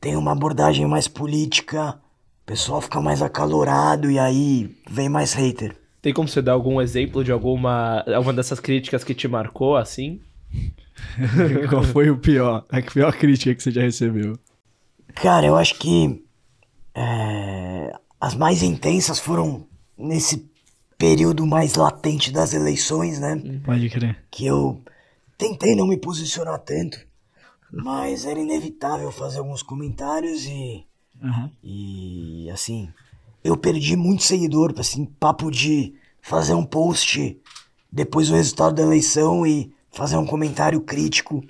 Speaker 2: tem uma abordagem mais política, o pessoal fica mais acalorado e aí vem mais hater.
Speaker 1: Tem como você dar algum exemplo de alguma, alguma dessas críticas que te marcou, assim?
Speaker 2: Qual foi o pior? A pior crítica que você já recebeu? Cara, eu acho que é, as mais intensas foram nesse período mais latente das eleições, né? Uhum. Pode crer. Que eu tentei não me posicionar tanto, mas era inevitável fazer alguns comentários e. Uhum. E assim, eu perdi muito seguidor, assim, papo de fazer um post depois do resultado da eleição e fazer um comentário crítico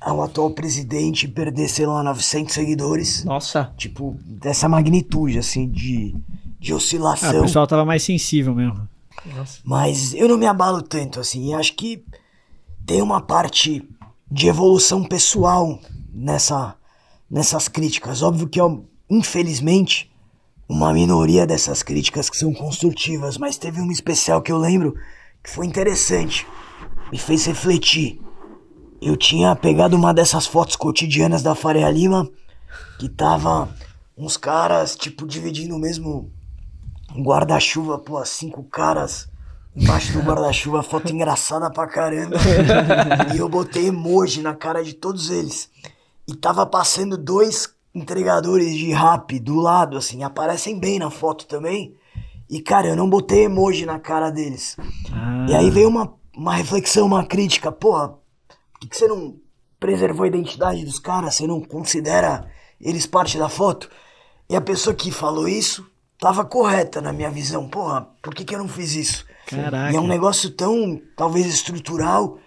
Speaker 2: ao atual presidente e perder, sei lá, 900 seguidores. Nossa. Tipo, dessa magnitude, assim, de, de oscilação. Ah, o pessoal tava
Speaker 3: mais sensível mesmo.
Speaker 2: Nossa. Mas eu não me abalo tanto, assim, acho que tem uma parte de evolução pessoal nessa, nessas críticas. Óbvio que, infelizmente, uma minoria dessas críticas que são construtivas, mas teve uma especial que eu lembro que foi interessante, me fez refletir. Eu tinha pegado uma dessas fotos cotidianas da Faria Lima, que tava uns caras, tipo, dividindo mesmo mesmo guarda-chuva, pô, cinco caras embaixo do guarda-chuva, foto engraçada pra caramba. e eu botei emoji na cara de todos eles. E tava passando dois entregadores de rap do lado, assim, aparecem bem na foto também. E, cara, eu não botei emoji na cara deles. Ah. E aí ah. veio uma, uma reflexão, uma crítica. Porra, por que, que você não preservou a identidade dos caras? Você não considera eles parte da foto? E a pessoa que falou isso tava correta na minha visão. Porra, por que, que eu não fiz isso? Caraca. E é um negócio tão, talvez, estrutural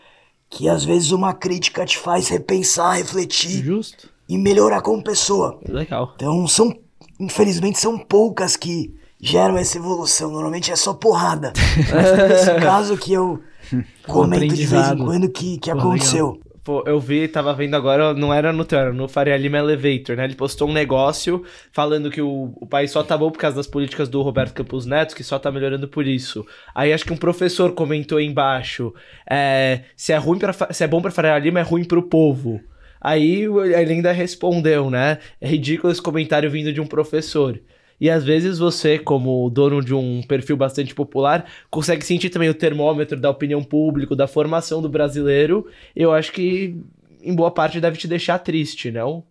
Speaker 2: que às vezes uma crítica te faz repensar, refletir. Justo e melhorar como pessoa. Legal. Então, são, infelizmente, são poucas que geram essa evolução. Normalmente é só porrada. esse caso que eu comento de vez em quando que, que Pô, aconteceu. Legal.
Speaker 1: Pô, eu vi, tava vendo agora, não era no teu, era no Faria Lima Elevator, né? Ele postou um negócio falando que o, o país só tá bom por causa das políticas do Roberto Campos Neto, que só tá melhorando por isso. Aí acho que um professor comentou aí embaixo: é, se, é ruim pra, se é bom pra Faria Lima, é ruim pro povo. Aí ele ainda respondeu, né? É ridículo esse comentário vindo de um professor. E às vezes você, como dono de um perfil bastante popular, consegue sentir também o termômetro da opinião pública, da formação do brasileiro. Eu acho que em boa parte deve te deixar triste, não?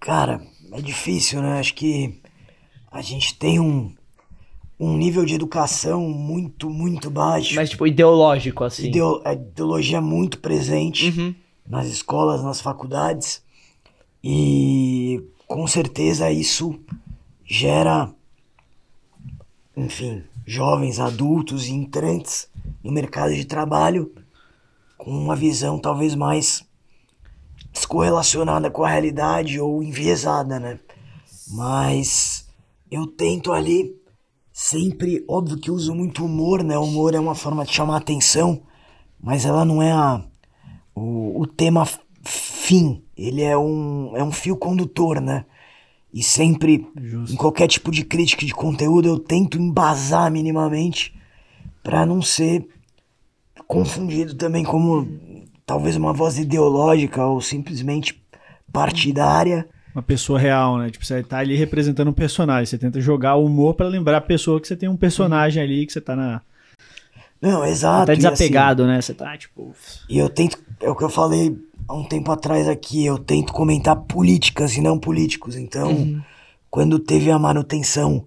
Speaker 2: Cara, é difícil, né? Acho que a gente tem um, um nível de educação muito, muito baixo. Mas, tipo, ideológico, assim. Ideo, ideologia é muito presente. Uhum nas escolas, nas faculdades, e com certeza isso gera, enfim, jovens, adultos e entrantes no mercado de trabalho com uma visão talvez mais descorrelacionada com a realidade ou enviesada, né? Mas eu tento ali sempre, óbvio que uso muito humor, né? O humor é uma forma de chamar atenção, mas ela não é a o, o tema fim, ele é um, é um fio condutor, né? E sempre, Justo. em qualquer tipo de crítica de conteúdo, eu tento embasar minimamente para não ser confundido também como talvez uma voz ideológica ou simplesmente partidária.
Speaker 3: Uma pessoa real, né? Tipo, você tá ali representando um personagem. Você tenta jogar o humor para lembrar a pessoa que você tem um personagem ali, que você tá na.
Speaker 2: Não, exato. Tá assim, desapegado, assim, né? Você tá, tipo. E eu tento é o que eu falei há um tempo atrás aqui, eu tento comentar políticas e não políticos. Então, uhum. quando teve a manutenção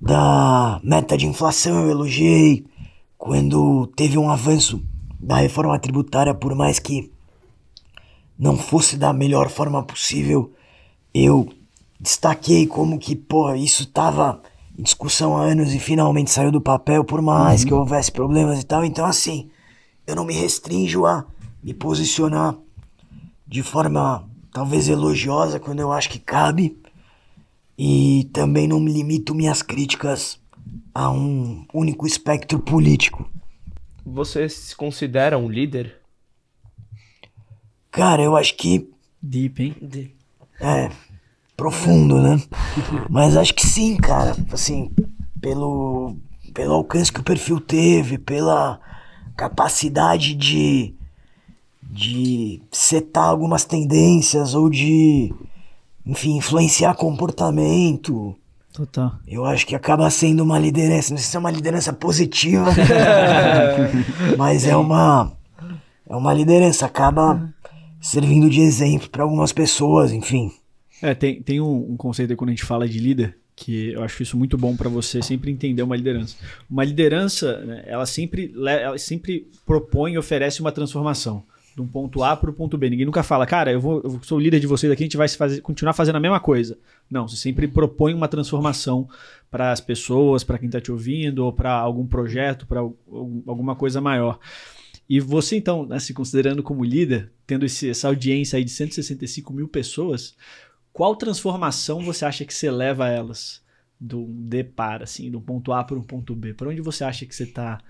Speaker 2: da meta de inflação, eu elogiei. Quando teve um avanço da reforma tributária, por mais que não fosse da melhor forma possível, eu destaquei como que, pô, isso estava em discussão há anos e finalmente saiu do papel, por mais uhum. que houvesse problemas e tal. Então, assim, eu não me restringo a me posicionar de forma talvez elogiosa quando eu acho que cabe e também não me limito minhas críticas a um único espectro político.
Speaker 1: Você se considera um líder?
Speaker 2: Cara, eu acho que. Deep, hein? Deep. É, profundo, né? Mas acho que sim, cara. Assim, pelo, pelo alcance que o perfil teve, pela capacidade de de setar algumas tendências ou de, enfim, influenciar comportamento. Total. Eu acho que acaba sendo uma liderança, não sei se é uma liderança positiva, mas é uma é uma liderança, acaba uhum. servindo de exemplo para algumas pessoas, enfim.
Speaker 3: É, tem, tem um, um conceito aí quando a gente fala de líder, que eu acho isso muito bom para você sempre entender uma liderança. Uma liderança, né, ela, sempre, ela sempre propõe e oferece uma transformação de um ponto A para o ponto B. Ninguém nunca fala, cara, eu, vou, eu sou o líder de vocês aqui, a gente vai fazer, continuar fazendo a mesma coisa. Não, você sempre propõe uma transformação para as pessoas, para quem está te ouvindo, ou para algum projeto, para alguma coisa maior. E você, então, né, se considerando como líder, tendo esse, essa audiência aí de 165 mil pessoas, qual transformação você acha que você leva elas? Do D para, assim, do ponto A para um ponto B? Para onde você acha que você está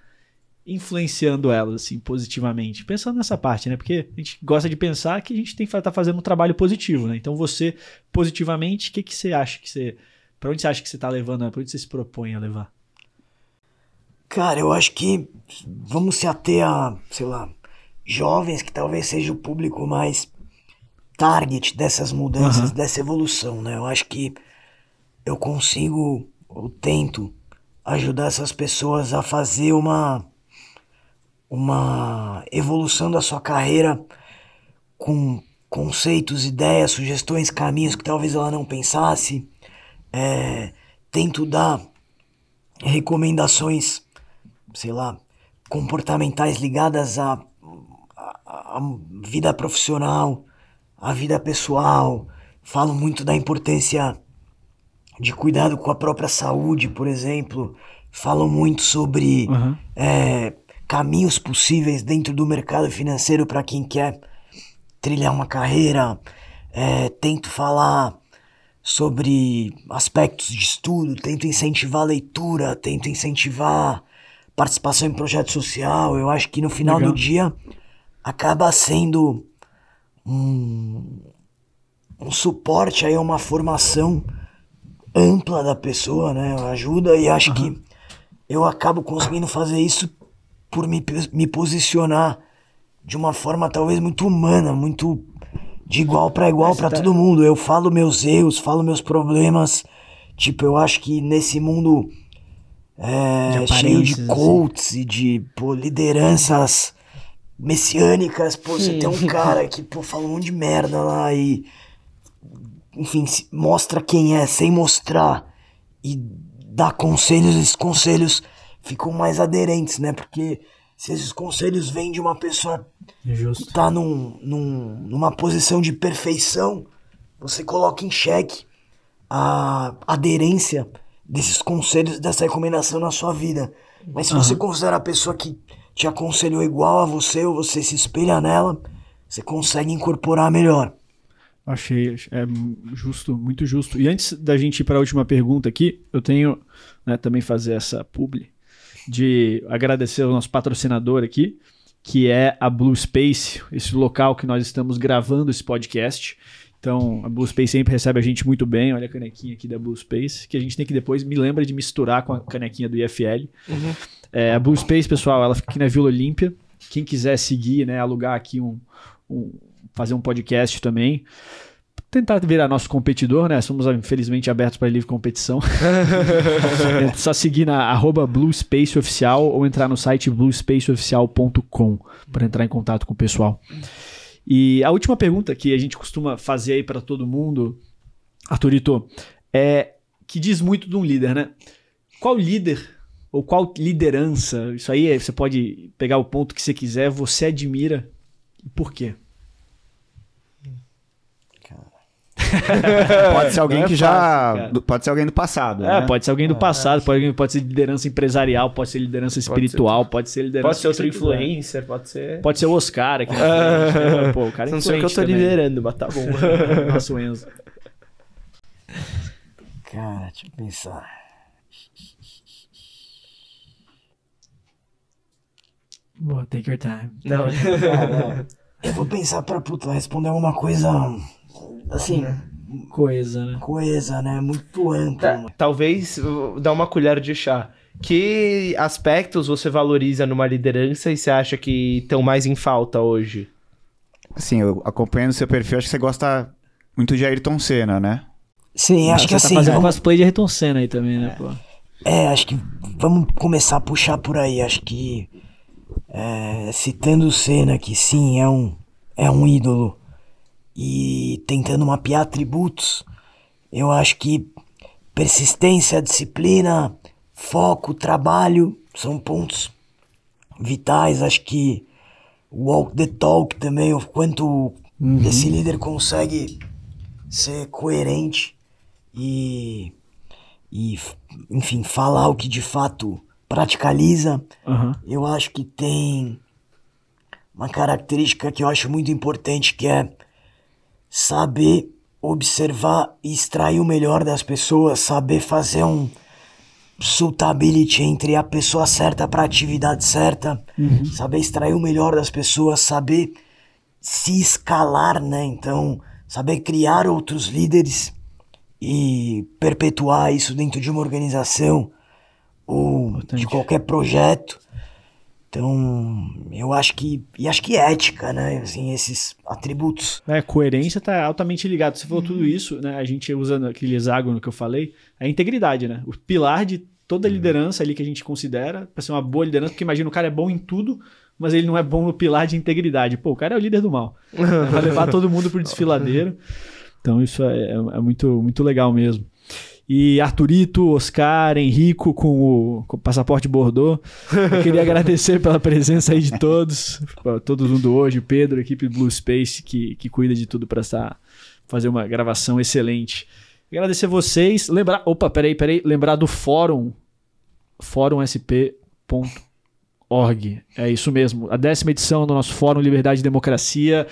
Speaker 3: influenciando elas, assim, positivamente? Pensando nessa parte, né? Porque a gente gosta de pensar que a gente tem que estar tá fazendo um trabalho positivo, né? Então, você, positivamente, o que, que você acha que você. para onde você acha que você está levando? para onde você se propõe a levar?
Speaker 2: Cara, eu acho que vamos se ater a, sei lá, jovens, que talvez seja o público mais target dessas mudanças, uhum. dessa evolução, né? Eu acho que eu consigo, ou tento, ajudar essas pessoas a fazer uma uma evolução da sua carreira com conceitos, ideias, sugestões, caminhos que talvez ela não pensasse. É, tento dar recomendações, sei lá, comportamentais ligadas à, à, à vida profissional, à vida pessoal. Falo muito da importância de cuidado com a própria saúde, por exemplo. Falo muito sobre uhum. é, caminhos possíveis dentro do mercado financeiro para quem quer trilhar uma carreira. É, tento falar sobre aspectos de estudo, tento incentivar a leitura, tento incentivar participação em projeto social. Eu acho que no final Legal. do dia acaba sendo um, um suporte aí, uma formação ampla da pessoa, né? Ajuda e acho uhum. que eu acabo conseguindo fazer isso por me, me posicionar de uma forma talvez muito humana, muito de igual para igual para tá... todo mundo. Eu falo meus erros, falo meus problemas. Tipo, eu acho que nesse mundo é, de cheio de coaches assim. e de pô, lideranças messiânicas, pô, você tem um cara que pô, fala um monte de merda lá e. Enfim, mostra quem é sem mostrar e dá conselhos, esses conselhos ficam mais aderentes, né? Porque se esses conselhos vêm de uma pessoa Justo. que tá num, num, numa posição de perfeição, você coloca em xeque a aderência desses conselhos, dessa recomendação na sua vida. Mas se uhum. você considera a pessoa que te aconselhou igual a você, ou você se espelha nela, você consegue incorporar melhor.
Speaker 3: Achei, é justo, muito justo. E antes da gente ir para a última pergunta aqui, eu tenho né, também fazer essa publi de agradecer ao nosso patrocinador aqui, que é a Blue Space, esse local que nós estamos gravando esse podcast. Então, a Blue Space sempre recebe a gente muito bem. Olha a canequinha aqui da Blue Space, que a gente tem que depois me lembra de misturar com a canequinha do IFL. Uhum. É, a Blue Space, pessoal, ela fica aqui na Vila Olímpia. Quem quiser seguir, né, alugar aqui um, um fazer um podcast também tentar virar nosso competidor, né? Somos, infelizmente, abertos para livre competição. é só seguir na arroba Blue Space Oficial ou entrar no site bluespaceoficial.com para entrar em contato com o pessoal. E a última pergunta que a gente costuma fazer aí para todo mundo, Arthurito, é que diz muito de um líder, né? Qual líder ou qual liderança, isso aí é, você pode pegar o ponto que você quiser, você admira e por quê? pode ser alguém é que fácil, já. Cara. pode ser alguém do passado. É, né? pode ser alguém do é, passado, pode, pode ser liderança empresarial, pode ser liderança espiritual, pode ser, pode ser liderança. Pode ser outro influencer,
Speaker 1: pode ser. Pode
Speaker 3: ser o Oscar
Speaker 2: aqui. É. Né? Pô, o cara é Não sei o que eu tô também. liderando, mas tá bom. Nosso Enzo. Cara, deixa eu pensar. Boa, take your time. Não. não, não. Eu vou pensar pra puta responder alguma coisa assim. Coesa, né? Coesa, né? né? Muito ampla. Tá,
Speaker 1: talvez uh, dar uma colher de chá. Que aspectos você valoriza numa liderança e você acha que estão mais em falta
Speaker 4: hoje? Assim, eu acompanhando seu perfil, acho que você gosta muito de Ayrton Senna, né? Sim, ah, acho que tá assim. fazendo vamos...
Speaker 2: cosplay de Ayrton Senna aí também, né, é. pô? É, acho que vamos começar a puxar por aí. Acho que é, citando o Senna, que sim, é um, é um ídolo e tentando mapear atributos, eu acho que persistência, disciplina, foco, trabalho são pontos vitais. Acho que walk the talk também, o quanto uhum. esse líder consegue ser coerente e, e enfim, falar o que de fato praticaliza. Uhum. Eu acho que tem uma característica que eu acho muito importante que é saber observar e extrair o melhor das pessoas, saber fazer um suitability entre a pessoa certa para a atividade certa, uhum. saber extrair o melhor das pessoas, saber se escalar, né? Então, saber criar outros líderes e perpetuar isso dentro de uma organização ou Importante. de qualquer projeto. Então, eu acho que. E acho que ética, né? Assim, esses atributos. É, coerência está altamente ligado. Você falou hum. tudo uhum. isso, né?
Speaker 3: A gente usa aquele hexágono que eu falei, é a integridade, né? O pilar de toda a uhum. liderança ali que a gente considera, para ser uma boa liderança, porque imagina o cara é bom em tudo, mas ele não é bom no pilar de integridade. Pô, o cara é o líder do mal. Vai levar todo mundo pro desfiladeiro. Então, isso é, é, é muito, muito legal mesmo. E Arturito, Oscar, Henrico com o, com o passaporte Bordeaux. Eu queria agradecer pela presença aí de todos, todo mundo hoje, o Pedro, a equipe Blue Space que, que cuida de tudo para fazer uma gravação excelente. Agradecer vocês, lembrar, opa, peraí, peraí, lembrar do fórum fórumsp.org. É isso mesmo, a décima edição do nosso fórum Liberdade e Democracia,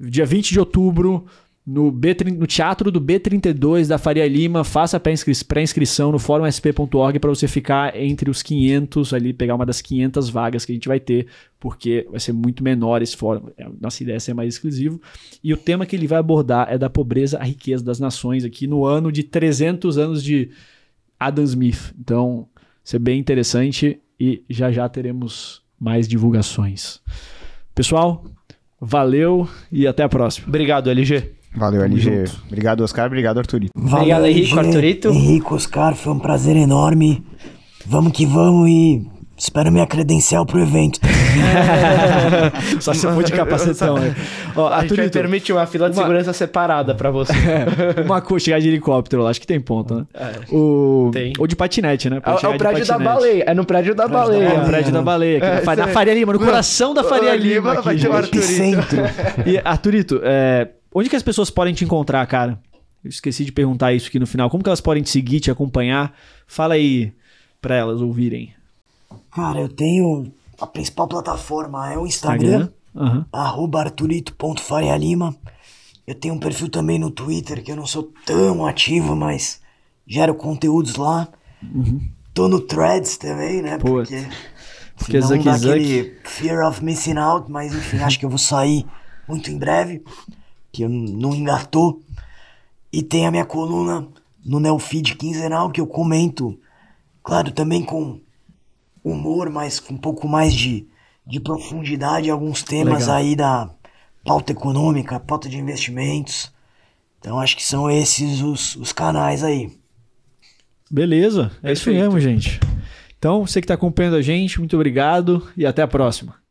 Speaker 3: dia 20 de outubro no, B, no Teatro do B32 da Faria Lima. Faça pré-inscrição no fórumsp.org para você ficar entre os 500 ali, pegar uma das 500 vagas que a gente vai ter, porque vai ser muito menor esse fórum. É, nossa ideia é ser mais exclusivo. E o tema que ele vai abordar é da pobreza à riqueza das nações aqui no ano de 300 anos de Adam Smith. Então, isso bem interessante e já já teremos mais divulgações. Pessoal, valeu e até a próxima. Obrigado, LG. Valeu, Tamo LG. Junto. Obrigado, Oscar.
Speaker 4: Obrigado,
Speaker 2: Arturito. Valeu, obrigado, Henrique, Arturito. Henrique, Oscar, foi um prazer enorme. Vamos que vamos e Espero minha credencial pro evento.
Speaker 4: só se
Speaker 2: for de capacetão. Né?
Speaker 3: Ó, a Arturito, gente permite uma fila de uma... segurança separada para você. uma coisa, chegar de helicóptero acho que tem ponto, né? É, o... Tem. Ou de patinete, né? É, o é prédio da baleia.
Speaker 1: É no prédio da baleia. É no prédio da baleia. É, da na, na é, Faria Lima, no coração da Faria Lima. aqui, vai ter o
Speaker 3: Arturito. E, Arthurito, é Onde que as pessoas podem te encontrar, cara? Eu esqueci de perguntar isso aqui no final. Como que elas podem te seguir, te acompanhar? Fala aí para elas
Speaker 2: ouvirem. Cara, eu tenho a principal plataforma é o Instagram, Instagram. Uhum. arturito.faria Eu tenho um perfil também no Twitter, que eu não sou tão ativo, mas gero conteúdos lá. Uhum. Tô no Threads também, né? Pô. Porque,
Speaker 4: Porque não dá aquele
Speaker 2: fear of missing out, mas enfim, acho que eu vou sair muito em breve que não engatou. E tem a minha coluna no Neofeed quinzenal que eu comento. Claro, também com humor, mas com um pouco mais de, de profundidade alguns temas Legal. aí da pauta econômica, pauta de investimentos. Então acho que são esses os, os canais aí. Beleza, é
Speaker 3: Perfeito. isso mesmo, gente. Então, você que está acompanhando a gente, muito obrigado e até a próxima.